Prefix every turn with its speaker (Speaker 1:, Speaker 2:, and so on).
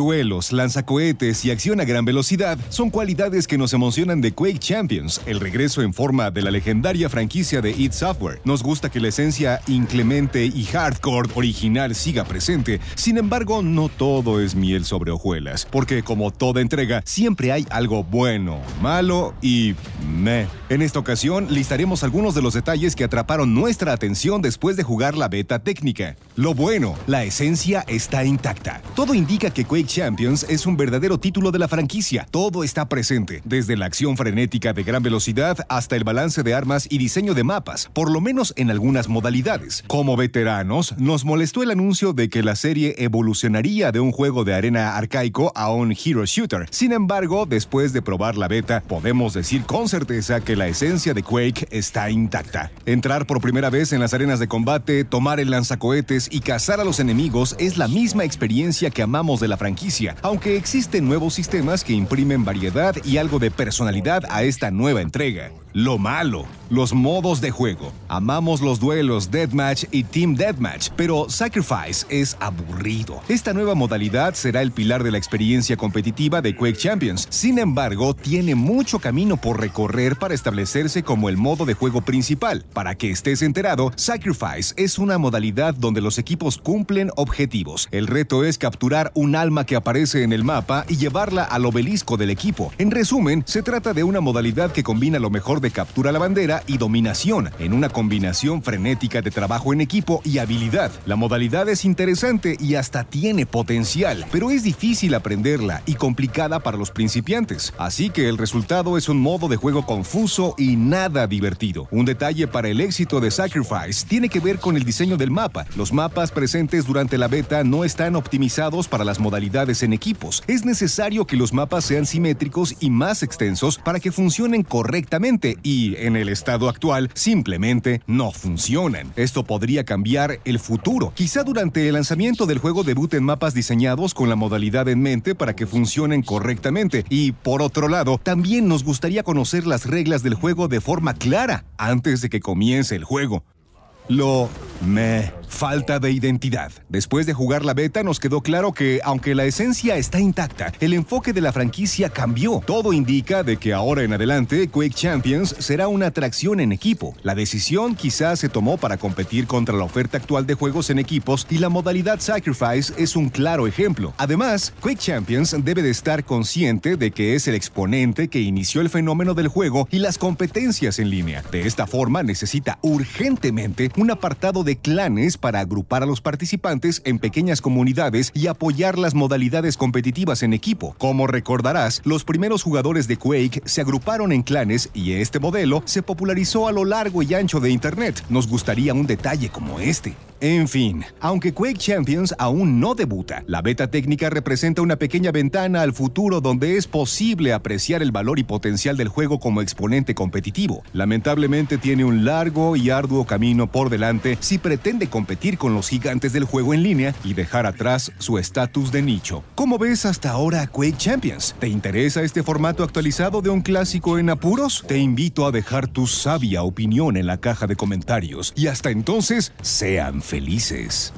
Speaker 1: Duelos, lanzacohetes y acción a gran velocidad son cualidades que nos emocionan de Quake Champions, el regreso en forma de la legendaria franquicia de id Software. Nos gusta que la esencia inclemente y hardcore original siga presente, sin embargo, no todo es miel sobre hojuelas, porque como toda entrega, siempre hay algo bueno, malo y meh. En esta ocasión, listaremos algunos de los detalles que atraparon nuestra atención después de jugar la beta técnica. Lo bueno, la esencia está intacta. Todo indica que Quake Champions es un verdadero título de la franquicia. Todo está presente, desde la acción frenética de gran velocidad hasta el balance de armas y diseño de mapas, por lo menos en algunas modalidades. Como veteranos, nos molestó el anuncio de que la serie evolucionaría de un juego de arena arcaico a un hero shooter. Sin embargo, después de probar la beta, podemos decir con certeza que la esencia de Quake está intacta. Entrar por primera vez en las arenas de combate, tomar el lanzacohetes y cazar a los enemigos es la misma experiencia que amamos de la franquicia aunque existen nuevos sistemas que imprimen variedad y algo de personalidad a esta nueva entrega lo malo, los modos de juego. Amamos los duelos Deathmatch y Team Deathmatch, pero Sacrifice es aburrido. Esta nueva modalidad será el pilar de la experiencia competitiva de Quake Champions. Sin embargo, tiene mucho camino por recorrer para establecerse como el modo de juego principal. Para que estés enterado, Sacrifice es una modalidad donde los equipos cumplen objetivos. El reto es capturar un alma que aparece en el mapa y llevarla al obelisco del equipo. En resumen, se trata de una modalidad que combina lo mejor de captura la bandera y dominación, en una combinación frenética de trabajo en equipo y habilidad. La modalidad es interesante y hasta tiene potencial, pero es difícil aprenderla y complicada para los principiantes, así que el resultado es un modo de juego confuso y nada divertido. Un detalle para el éxito de Sacrifice tiene que ver con el diseño del mapa. Los mapas presentes durante la beta no están optimizados para las modalidades en equipos. Es necesario que los mapas sean simétricos y más extensos para que funcionen correctamente y, en el estado actual, simplemente no funcionan. Esto podría cambiar el futuro, quizá durante el lanzamiento del juego debuten mapas diseñados con la modalidad en mente para que funcionen correctamente y, por otro lado, también nos gustaría conocer las reglas del juego de forma clara antes de que comience el juego. Lo me Falta de identidad. Después de jugar la beta nos quedó claro que, aunque la esencia está intacta, el enfoque de la franquicia cambió. Todo indica de que ahora en adelante Quick Champions será una atracción en equipo. La decisión quizás se tomó para competir contra la oferta actual de juegos en equipos y la modalidad Sacrifice es un claro ejemplo. Además, Quick Champions debe de estar consciente de que es el exponente que inició el fenómeno del juego y las competencias en línea. De esta forma necesita urgentemente un apartado de clanes para agrupar a los participantes en pequeñas comunidades y apoyar las modalidades competitivas en equipo. Como recordarás, los primeros jugadores de Quake se agruparon en clanes y este modelo se popularizó a lo largo y ancho de Internet. Nos gustaría un detalle como este. En fin, aunque Quake Champions aún no debuta, la beta técnica representa una pequeña ventana al futuro donde es posible apreciar el valor y potencial del juego como exponente competitivo. Lamentablemente tiene un largo y arduo camino por delante si pretende competir con los gigantes del juego en línea y dejar atrás su estatus de nicho. ¿Cómo ves hasta ahora Quake Champions? ¿Te interesa este formato actualizado de un clásico en apuros? Te invito a dejar tu sabia opinión en la caja de comentarios y hasta entonces sean felices.